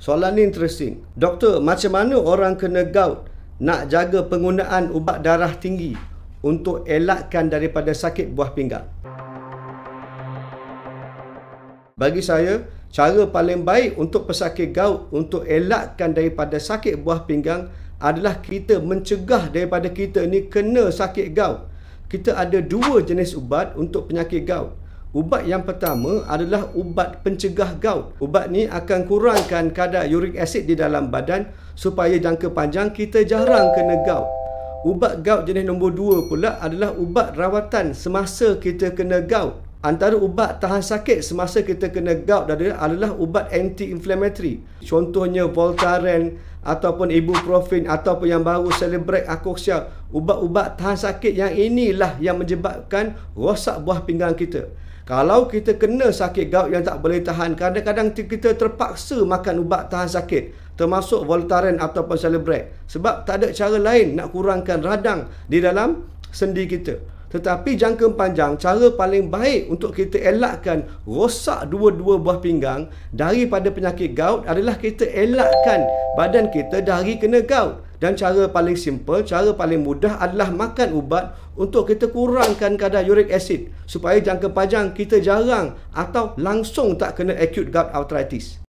Soalan ni interesting. Doktor, macam mana orang kena gout nak jaga penggunaan ubat darah tinggi untuk elakkan daripada sakit buah pinggang? Bagi saya, cara paling baik untuk pesakit gout untuk elakkan daripada sakit buah pinggang adalah kita mencegah daripada kita ni kena sakit gout. Kita ada dua jenis ubat untuk penyakit gout. Ubat yang pertama adalah ubat pencegah gout. Ubat ni akan kurangkan kadar uric acid di dalam badan supaya jangka panjang kita jarang kena gout. Ubat gout jenis nombor dua pula adalah ubat rawatan semasa kita kena gout. Antara ubat tahan sakit semasa kita kena gout adalah ubat anti-inflammatory. Contohnya Voltaren ataupun Ibuprofen ataupun yang baru Celebrex Acoxia. Ubat-ubat tahan sakit yang inilah yang menyebabkan rosak buah pinggang kita. Kalau kita kena sakit gout yang tak boleh tahan, kadang-kadang kita terpaksa makan ubat tahan sakit termasuk Voltaren ataupun Celebrex sebab tak ada cara lain nak kurangkan radang di dalam sendi kita. Tetapi jangka panjang, cara paling baik untuk kita elakkan rosak dua-dua buah pinggang daripada penyakit gout adalah kita elakkan badan kita dari kena gout. Dan cara paling simple, cara paling mudah adalah makan ubat untuk kita kurangkan kadar uric acid supaya jangka panjang kita jarang atau langsung tak kena acute gout arthritis.